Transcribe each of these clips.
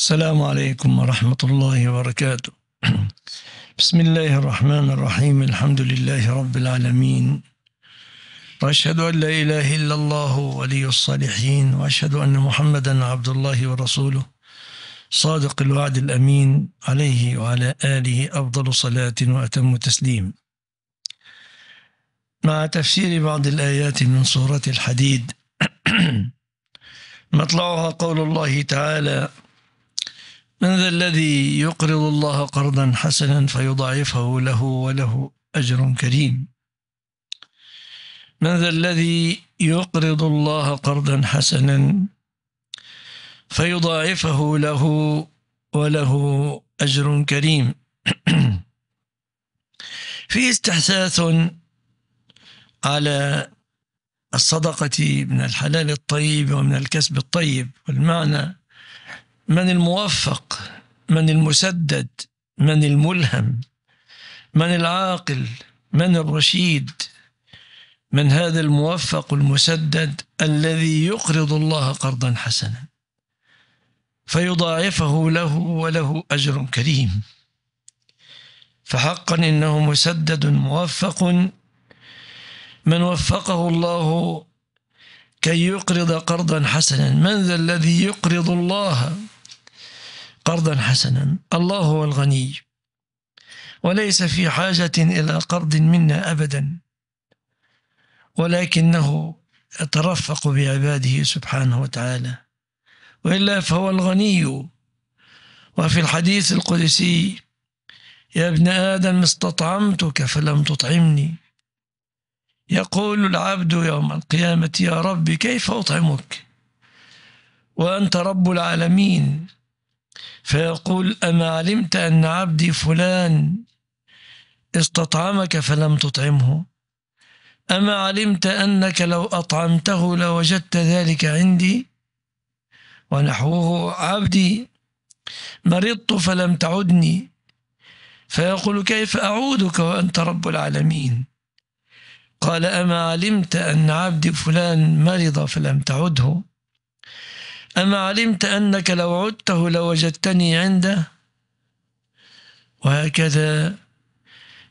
السلام عليكم ورحمة الله وبركاته بسم الله الرحمن الرحيم الحمد لله رب العالمين وأشهد أن لا إله إلا الله ولي الصالحين وأشهد أن محمدا عبد الله ورسوله صادق الوعد الأمين عليه وعلى آله أفضل صلاة وأتم تسليم مع تفسير بعض الآيات من سورة الحديد مطلعها قول الله تعالى من ذا الذي يقرض الله قرضا حسنا فيضاعفه له وله أجر كريم من ذا الذي يقرض الله قرضا حسنا فيضاعفه له وله أجر كريم في استحثاث على الصدقة من الحلال الطيب ومن الكسب الطيب والمعنى من الموفق من المسدد من الملهم من العاقل من الرشيد من هذا الموفق المسدد الذي يقرض الله قرضا حسنا فيضاعفه له وله اجر كريم فحقا انه مسدد موفق من وفقه الله كي يقرض قرضا حسنا من ذا الذي يقرض الله قرضا حسنا الله هو الغني وليس في حاجة إلى قرض منا أبدا ولكنه يترفق بعباده سبحانه وتعالى وإلا فهو الغني وفي الحديث القدسي يا ابن آدم استطعمتك فلم تطعمني يقول العبد يوم القيامة يا رب كيف أطعمك وأنت رب العالمين فيقول أما علمت أن عبدي فلان استطعمك فلم تطعمه أما علمت أنك لو أطعمته لوجدت ذلك عندي ونحوه عبدي مرضت فلم تعدني فيقول كيف أعودك وأنت رب العالمين قال أما علمت أن عبدي فلان مرض فلم تعده أما علمت أنك لو عدته لوجدتني عنده وهكذا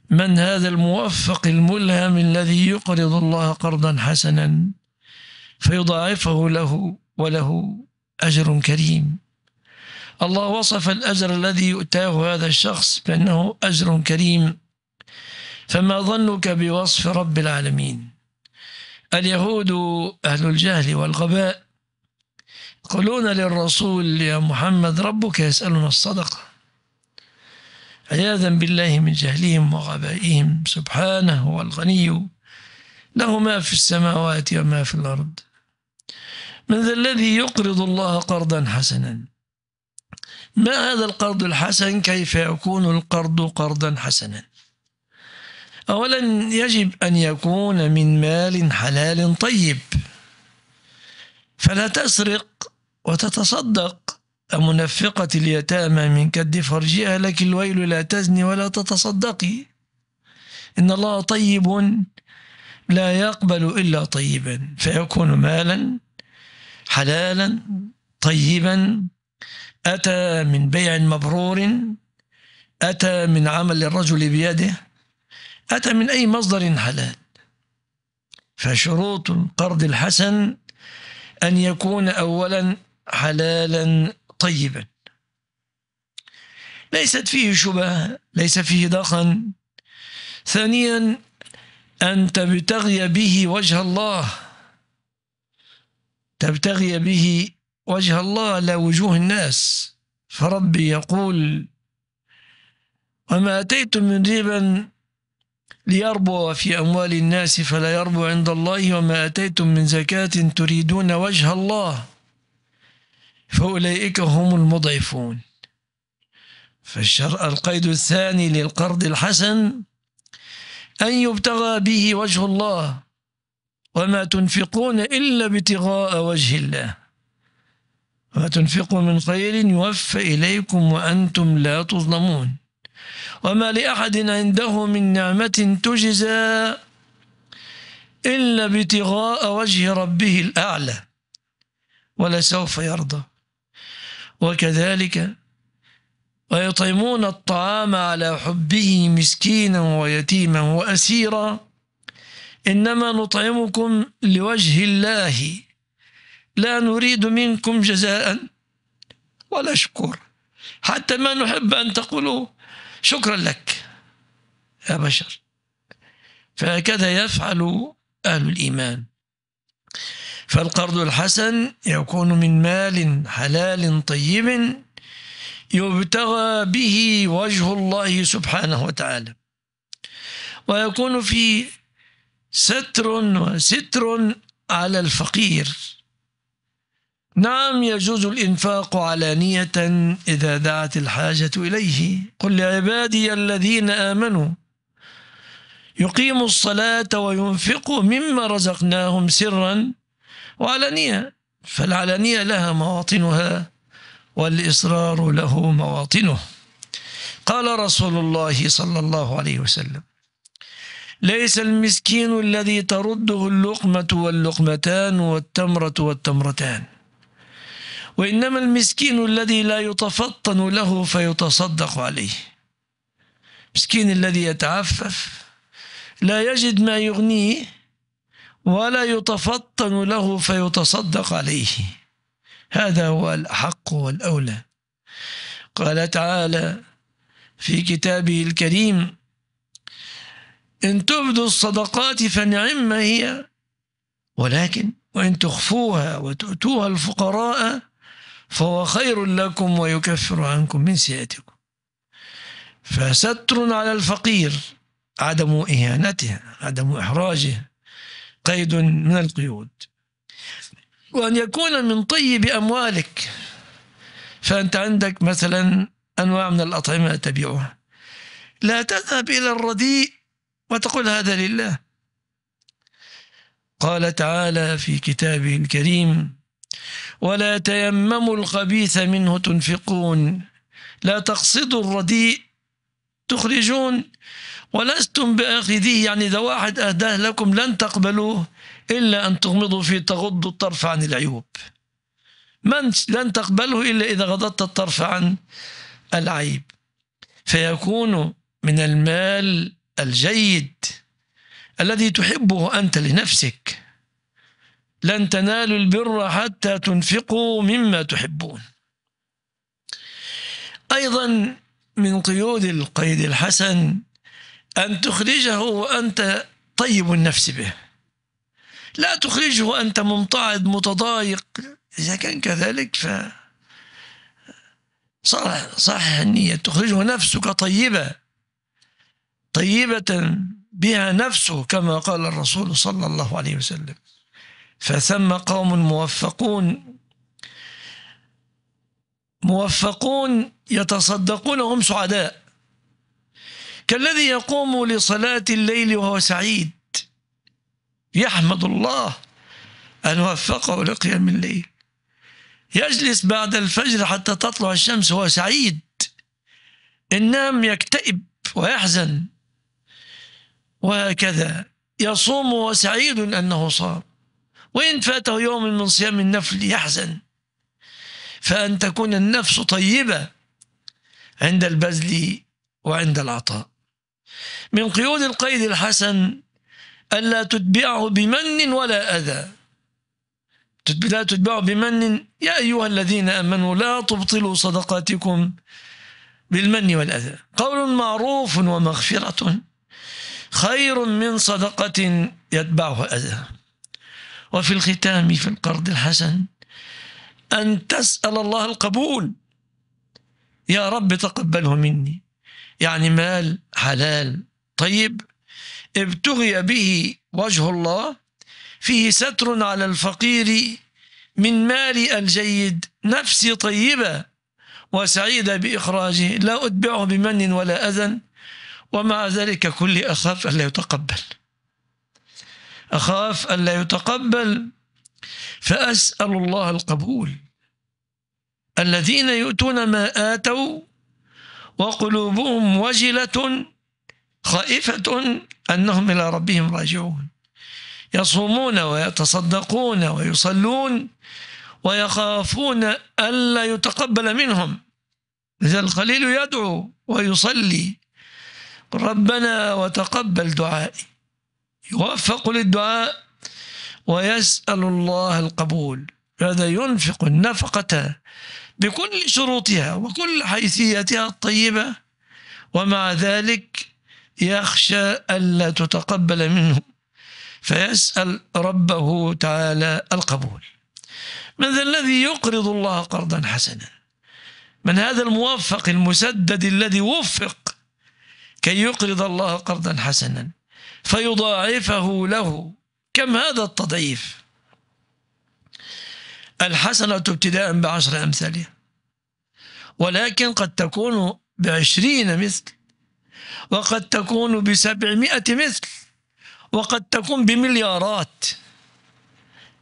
من هذا الموفق الملهم الذي يقرض الله قرضا حسنا فيضاعفه له وله أجر كريم الله وصف الأجر الذي يؤتاه هذا الشخص بأنه أجر كريم فما ظنك بوصف رب العالمين اليهود أهل الجهل والغباء يقولون للرسول يا محمد ربك يسألنا الصدقة عياذا بالله من جهلهم وغبائهم سبحانه هو الغني له ما في السماوات وما في الأرض من ذا الذي يقرض الله قرضا حسنا ما هذا القرض الحسن كيف يكون القرض قرضا حسنا أولا يجب أن يكون من مال حلال طيب فلا تسرق وتتصدق منفقة اليتامى من كد فرجها لك الويل لا تزني ولا تتصدقي إن الله طيب لا يقبل إلا طيبا فيكون مالا حلالا طيبا أتى من بيع مبرور أتى من عمل الرجل بيده أتى من أي مصدر حلال فشروط القرض الحسن أن يكون أولا حلالا طيبا ليست فيه شبهة ليس فيه دخن ثانيا أن تبتغي به وجه الله تبتغي به وجه الله لا وجوه الناس فربي يقول وما أتيتم من ربا ليربو في أموال الناس فلا يربو عند الله وما أتيتم من زكاة تريدون وجه الله فأولئك هم المضعفون فالشرع القيد الثاني للقرض الحسن أن يبتغى به وجه الله وما تنفقون إلا ابتغاء وجه الله وما تنفقوا من خير يوفى إليكم وأنتم لا تظلمون وما لأحد عنده من نعمة تجزى إلا ابتغاء وجه ربه الأعلى ولسوف يرضى وكذلك ويطعمون الطعام على حبه مسكينا ويتيما وأسيرا إنما نطعمكم لوجه الله لا نريد منكم جزاء ولا شكور حتى ما نحب أن تقولوا شكرا لك يا بشر فهكذا يفعل أهل الإيمان فالقرض الحسن يكون من مال حلال طيب يبتغى به وجه الله سبحانه وتعالى ويكون في ستر وستر على الفقير نعم يجوز الإنفاق علانية إذا دعت الحاجة إليه قل لعبادي الذين آمنوا يقيموا الصلاة وينفقوا مما رزقناهم سرا وعلانية فالعلانية لها مواطنها والإصرار له مواطنه قال رسول الله صلى الله عليه وسلم ليس المسكين الذي ترده اللقمة واللقمتان والتمرة والتمرتان وإنما المسكين الذي لا يتفطن له فيتصدق عليه مسكين الذي يتعفف لا يجد ما يغنيه ولا يتفطن له فيتصدق عليه هذا هو الأحق والأولى قال تعالى في كتابه الكريم إن تبدوا الصدقات فنعم هي ولكن وإن تخفوها وتؤتوها الفقراء فهو خير لكم ويكفر عنكم من سيئتكم فستر على الفقير عدم إهانته عدم إحراجه قيد من القيود وأن يكون من طيب أموالك فأنت عندك مثلا أنواع من الأطعمة تبيعها لا تذهب إلى الرديء وتقول هذا لله قال تعالى في كتابه الكريم ولا تيمموا الخبيث منه تنفقون لا تقصدوا الرديء تخرجون ولستم بآخذيه يعني إذا واحد أهداه لكم لن تقبلوه إلا أن تغمضوا فيه تغضوا الطرف عن العيوب من لن تقبله إلا إذا غضضت الطرف عن العيب فيكون من المال الجيد الذي تحبه أنت لنفسك لن تنالوا البر حتى تنفقوا مما تحبون أيضا من قيود القيد الحسن أن تخرجه وأنت طيب النفس به لا تخرجه وأنت ممتعض متضايق إذا كان كذلك ف صح صحيح النية تخرجه نفسك طيبة طيبة بها نفسه كما قال الرسول صلى الله عليه وسلم فثم قوم موفقون موفقون يتصدقون وهم سعداء كالذي يقوم لصلاة الليل وهو سعيد يحمد الله أن وفقه لقيام الليل يجلس بعد الفجر حتى تطلع الشمس وهو سعيد النام يكتئب ويحزن وهكذا يصوم وسعيد أنه صام وإن فاته يوم من صيام النفل يحزن فأن تكون النفس طيبة عند البذل وعند العطاء من قيود القيد الحسن ألا تتبعه بمن ولا أذى لا تتبعه بمن يا أيها الذين آمنوا لا تبطلوا صدقاتكم بالمن والأذى قول معروف ومغفرة خير من صدقة يتبعها أذى وفي الختام في القرض الحسن أن تسأل الله القبول يا رب تقبله مني يعني مال حلال طيب ابتغي به وجه الله فيه ستر على الفقير من مال الجيد نفسي طيبة وسعيدة بإخراجه لا أتبعه بمن ولا أذن ومع ذلك كل أخاف ألا يتقبل أخاف ألا يتقبل فأسأل الله القبول الذين يؤتون ما آتوا وقلوبهم وجلة خائفة أنهم إلى ربهم راجعون يصومون ويتصدقون ويصلون ويخافون ألا يتقبل منهم إذا الخليل يدعو ويصلي ربنا وتقبل دعائي يوفق للدعاء ويسأل الله القبول هذا ينفق النفقة بكل شروطها وكل حيثياتها الطيبة ومع ذلك يخشى ألا تتقبل منه فيسأل ربه تعالى القبول من ذا الذي يقرض الله قرضا حسنا من هذا الموفق المسدد الذي وفق كي يقرض الله قرضا حسنا فيضاعفه له كم هذا التضعيف الحسنة ابتداء بعشر أمثالها ولكن قد تكون بعشرين مثل وقد تكون بسبعمائة مثل وقد تكون بمليارات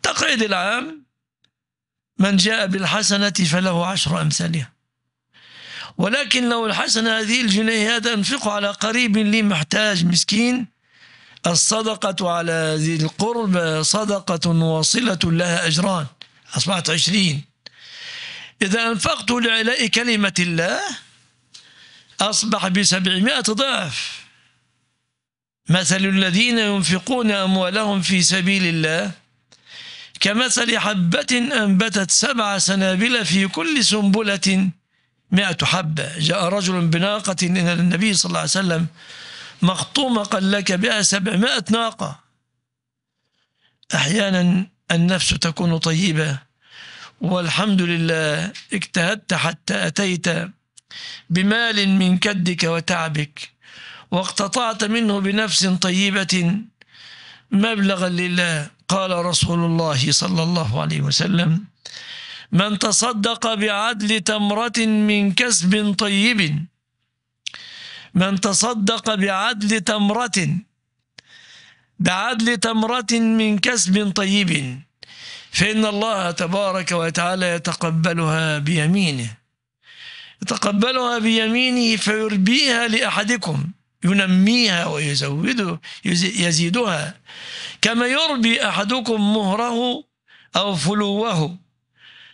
تقعد العام من جاء بالحسنة فله عشر أمثالها ولكن لو الحسنة هذه الجنيه هذا أنفقه على قريب لي محتاج مسكين الصدقة على ذي القرب صدقة واصلة لها أجران أصبحت عشرين إذا أنفقت لعلاء كلمة الله أصبح بسبعمائة ضعف مثل الذين ينفقون أموالهم في سبيل الله كمثل حبة أنبتت سبع سنابل في كل سنبلة مائة حبة جاء رجل بناقة إلى النبي صلى الله عليه وسلم مخطومة قال لك بها سبعمائة ناقة أحيانا النفس تكون طيبة والحمد لله اجتهدت حتى أتيت بمال من كدك وتعبك واقتطعت منه بنفس طيبة مبلغا لله قال رسول الله صلى الله عليه وسلم من تصدق بعدل تمرة من كسب طيب من تصدق بعدل تمرة بعدل تمرة من كسب طيب فإن الله تبارك وتعالى يتقبلها بيمينه يتقبلها بيمينه فيربيها لأحدكم ينميها ويزوده يزيدها كما يربي أحدكم مهره أو فلوه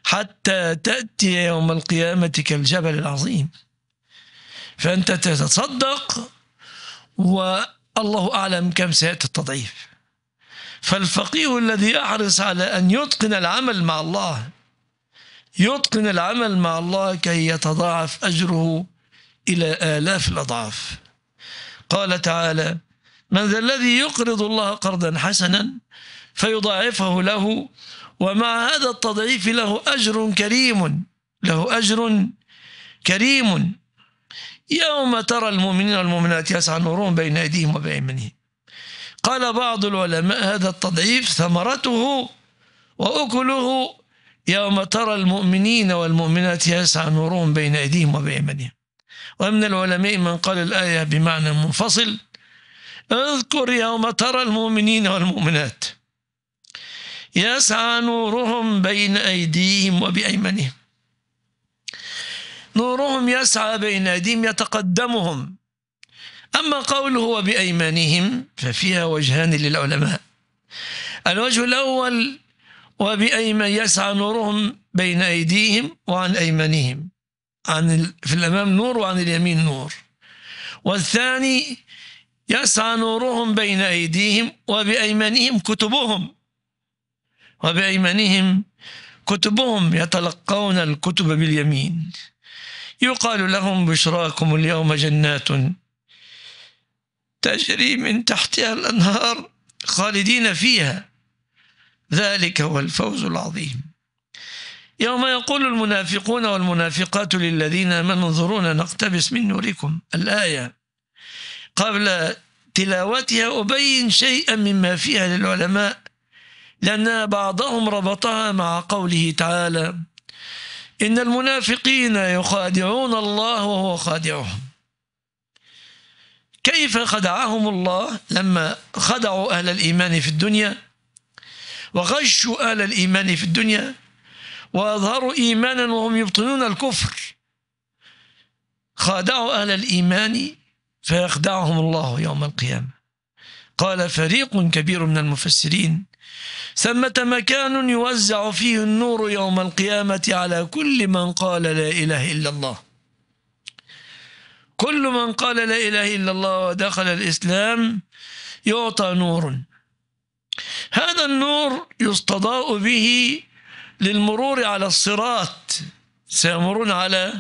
حتى تأتي يوم القيامة كالجبل العظيم فأنت تتصدق والله أعلم كم سيأتي التضعيف فالفقيه الذي يحرص على أن يتقن العمل مع الله يتقن العمل مع الله كي يتضاعف أجره إلى آلاف الأضعاف قال تعالى من ذا الذي يقرض الله قرضا حسنا فيضاعفه له ومع هذا التضعيف له أجر كريم له أجر كريم يوم ترى المؤمنين والمؤمنات يسعى نورهم بين أيديهم وبأيمانهم قال بعض العلماء هذا التضعيف ثمرته وأكله يوم ترى المؤمنين والمؤمنات يسعى نورهم بين أيديهم وبأيمانهم ومن العلماء من قال الآية بمعنى منفصل اذكر يوم ترى المؤمنين والمؤمنات يسعى نورهم بين أيديهم وبأيمانهم نورهم يسعى بين أيديهم يتقدمهم أما قوله وبأيمانهم ففيها وجهان للعلماء الوجه الأول وبأيمن يسعى نورهم بين أيديهم وعن أيمانهم عن في الأمام نور وعن اليمين نور والثاني يسعى نورهم بين أيديهم وبأيمانهم كتبهم وبأيمانهم كتبهم يتلقون الكتب باليمين يقال لهم بشراكم اليوم جنات تجري من تحتها الأنهار خالدين فيها ذلك هو الفوز العظيم يوم يقول المنافقون والمنافقات للذين آمنوا انظرونا نقتبس من نوركم الآية قبل تلاوتها أبين شيئا مما فيها للعلماء لأن بعضهم ربطها مع قوله تعالى إن المنافقين يخادعون الله وهو خادعهم كيف خدعهم الله لما خدعوا أهل الإيمان في الدنيا وغشوا أهل الإيمان في الدنيا وأظهروا إيمانا وهم يبطنون الكفر خادعوا أهل الإيمان فيخدعهم الله يوم القيامة قال فريق كبير من المفسرين ثمة مكان يوزع فيه النور يوم القيامة على كل من قال لا إله إلا الله كل من قال لا إله إلا الله ودخل الإسلام يعطى نور هذا النور يستضاء به للمرور على الصراط سيمرون على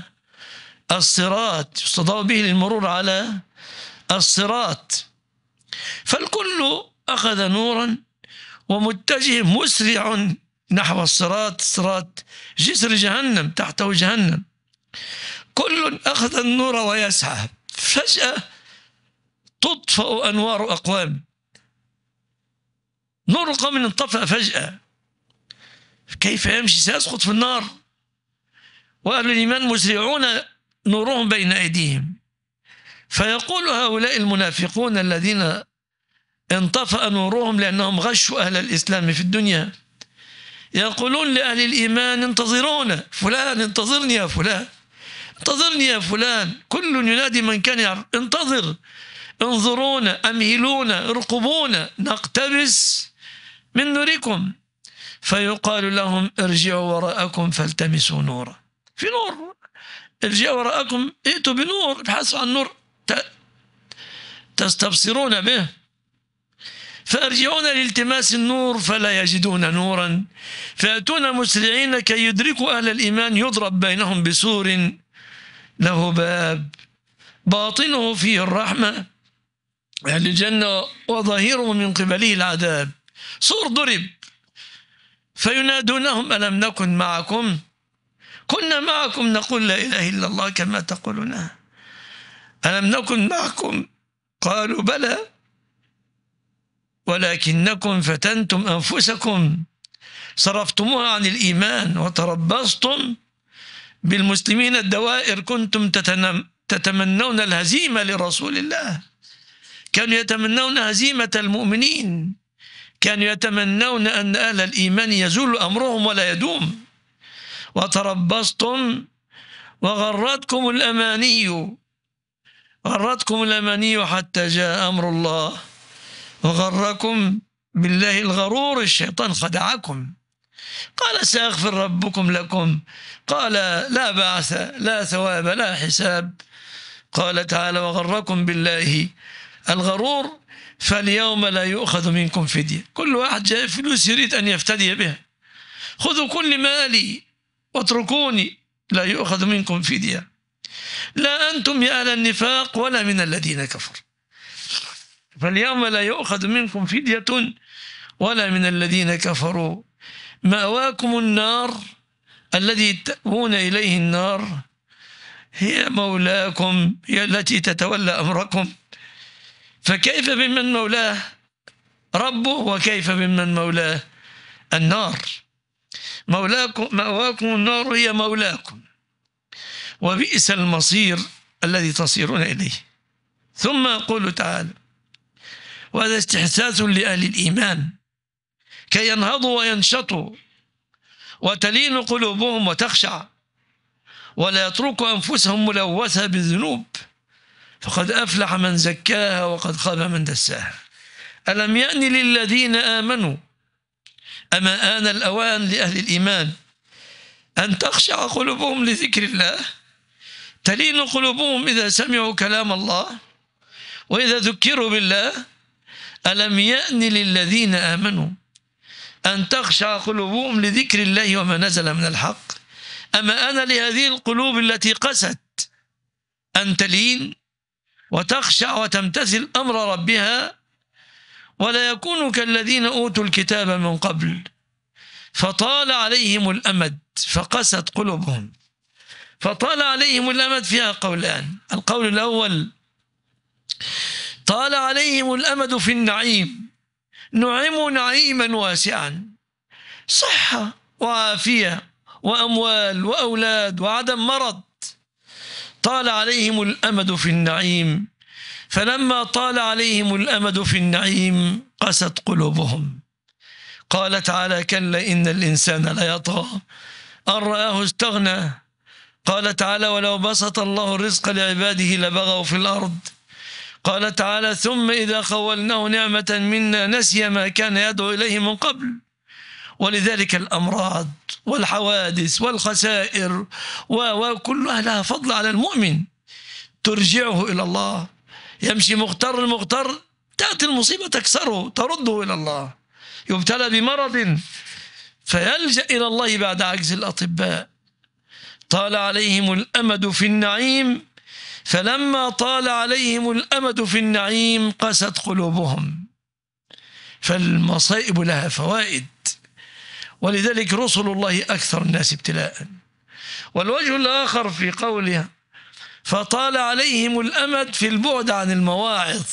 الصراط يستضاء به للمرور على الصراط فالكل أخذ نورا ومتجه مسرع نحو الصراط صراط جسر جهنم تحته جهنم كل أخذ النور ويسعى فجأة تطفأ أنوار أقوام نور القوم انطفأ فجأة كيف يمشي سيسقط في النار وأهل الإيمان مسرعون نورهم بين أيديهم فيقول هؤلاء المنافقون الذين انطفأ نورهم لأنهم غشوا أهل الإسلام في الدنيا يقولون لأهل الإيمان انتظرونا فلان انتظرني يا فلان انتظرني يا فلان كل ينادي من كان يعرف انتظر انظرونا امهلونا ارقبونا نقتبس من نوركم فيقال لهم ارجعوا وراءكم فالتمسوا نورا في نور ارجعوا وراءكم ائتوا بنور ابحثوا عن نور تستبصرون به فارجعون لالتماس النور فلا يجدون نورا فيأتون مسرعين كي يدركوا أهل الإيمان يضرب بينهم بسور له باب باطنه فيه الرحمة أهل الجنة وظاهره من قبله العذاب صور ضرب فينادونهم ألم نكن معكم كنا معكم نقول لا إله إلا الله كما تقولون ألم نكن معكم قالوا بلى ولكنكم فتنتم أنفسكم صرفتموها عن الإيمان وتربصتم بالمسلمين الدوائر كنتم تتمنون الهزيمة لرسول الله كانوا يتمنون هزيمة المؤمنين كانوا يتمنون أن أهل الإيمان يزول أمرهم ولا يدوم وتربصتم وغرتكم الأماني غرتكم الأماني حتى جاء أمر الله وغركم بالله الغرور الشيطان خدعكم قال سيغفر ربكم لكم قال لا بعث لا ثواب لا حساب قال تعالى وغركم بالله الغرور فاليوم لا يؤخذ منكم فدية كل واحد جاء فلوس يريد أن يفتدي بها خذوا كل مالي واتركوني لا يؤخذ منكم فدية لا أنتم يا أهل النفاق ولا من الذين كفروا فاليوم لا يؤخذ منكم فدية ولا من الذين كفروا مأواكم النار الذي تأوون إليه النار هي مولاكم هي التي تتولى أمركم فكيف بمن مولاه ربه وكيف بمن مولاه النار مولاكم مأواكم النار هي مولاكم وبئس المصير الذي تصيرون إليه ثم يقول تعالى وهذا استحساس لأهل الإيمان كي ينهضوا وينشطوا وتلين قلوبهم وتخشع ولا يتركوا أنفسهم ملوثة بالذنوب فقد أفلح من زكاها وقد خاب من دساها ألم يأن للذين آمنوا أما آن الأوان لأهل الإيمان أن تخشع قلوبهم لذكر الله تلين قلوبهم إذا سمعوا كلام الله وإذا ذكروا بالله ألم يأن للذين آمنوا أن تخشع قلوبهم لذكر الله وما نزل من الحق أما أنا لهذه القلوب التي قست أن تلين وتخشع وتمتثل أمر ربها ولا يكون كالذين أوتوا الكتاب من قبل فطال عليهم الأمد فقست قلوبهم فطال عليهم الأمد فيها قولان القول الأول طال عليهم الأمد في النعيم نعم نعيما واسعا صحة وعافية وأموال وأولاد وعدم مرض طال عليهم الأمد في النعيم فلما طال عليهم الأمد في النعيم قست قلوبهم قال تعالى كلا إن الإنسان ليطغى أن رآه استغنى قال تعالى ولو بسط الله الرزق لعباده لبغوا في الأرض قال تعالى ثم إذا خولناه نعمة منا نسي ما كان يدعو إليه من قبل ولذلك الأمراض والحوادث والخسائر وكلها لها فضل على المؤمن ترجعه إلى الله يمشي مغتر المغتر تأتي المصيبة تكسره ترده إلى الله يبتلى بمرض فيلجأ إلى الله بعد عجز الأطباء طال عليهم الأمد في النعيم فلما طال عليهم الأمد في النعيم قست قلوبهم فالمصائب لها فوائد ولذلك رسل الله أكثر الناس ابتلاء والوجه الآخر في قولها فطال عليهم الأمد في البعد عن المواعظ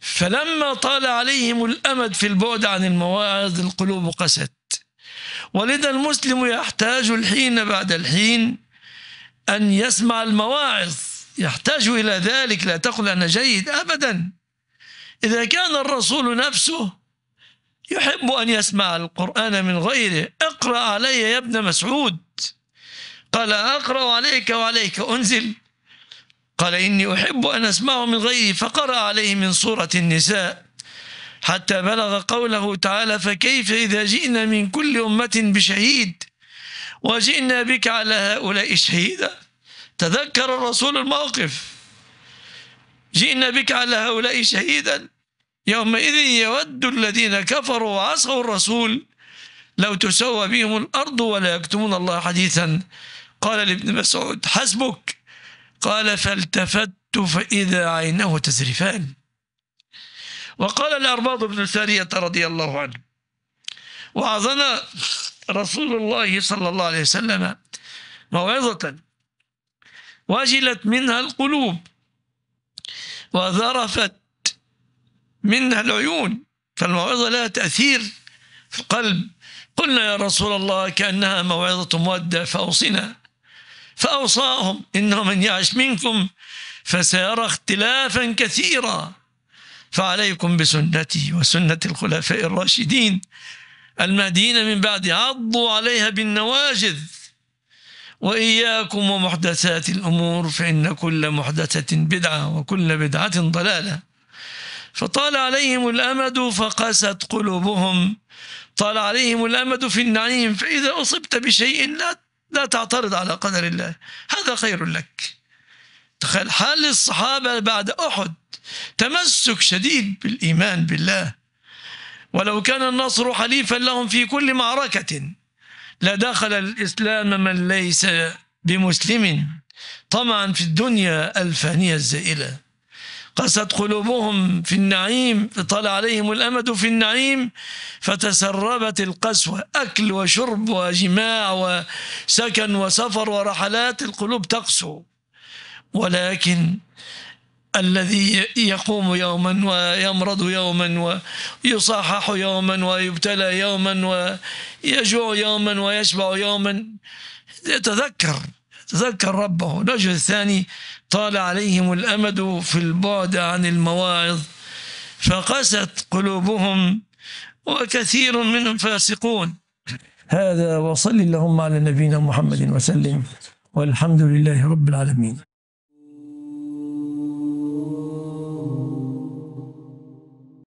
فلما طال عليهم الأمد في البعد عن المواعظ القلوب قست ولذا المسلم يحتاج الحين بعد الحين أن يسمع المواعظ يحتاج إلى ذلك لا تقل أنا جيد أبدا إذا كان الرسول نفسه يحب أن يسمع القرآن من غيره اقرأ علي يا ابن مسعود قال أقرأ عليك وعليك أنزل قال إني أحب أن أسمعه من غيري فقرأ عليه من سورة النساء حتى بلغ قوله تعالى فكيف إذا جئنا من كل أمة بشهيد وجئنا بك على هؤلاء شهيدا تذكر الرسول الموقف جئنا بك على هؤلاء شهيدا يومئذ يود الذين كفروا وعصوا الرسول لو تسوى بهم الأرض ولا يكتمون الله حديثا قال لابن مسعود حسبك قال فالتفت فإذا عينه تزرفان وقال الأرباض بن سارية رضي الله عنه وعظنا رسول الله صلى الله عليه وسلم موعظة وجلت منها القلوب وذرفت منها العيون فالموعظة لها تأثير في القلب قلنا يا رسول الله كأنها موعظة مودة فأوصنا فأوصاهم إنه من يعش منكم فسيرى اختلافا كثيرا فعليكم بسنتي وسنة الخلفاء الراشدين المدينة من بعد عضوا عليها بالنواجذ وإياكم ومحدثات الأمور فإن كل محدثة بدعة وكل بدعة ضلالة فطال عليهم الأمد فقست قلوبهم طال عليهم الأمد في النعيم فإذا أصبت بشيء لا لا تعترض على قدر الله هذا خير لك تخيل حال الصحابة بعد أحد تمسك شديد بالإيمان بالله ولو كان النصر حليفا لهم في كل معركة لدخل الإسلام من ليس بمسلم طمعا في الدنيا الفانية الزائلة قست قلوبهم في النعيم فطال عليهم الأمد في النعيم فتسربت القسوة أكل وشرب وجماع وسكن وسفر ورحلات القلوب تقسو ولكن الذي يقوم يوما ويمرض يوما ويصحح يوما ويبتلى يوما ويجوع يوما ويشبع يوما يتذكر تذكر ربه الوجه الثاني طال عليهم الأمد في البعد عن المواعظ فقست قلوبهم وكثير منهم فاسقون هذا وصل اللهم على نبينا محمد وسلم والحمد لله رب العالمين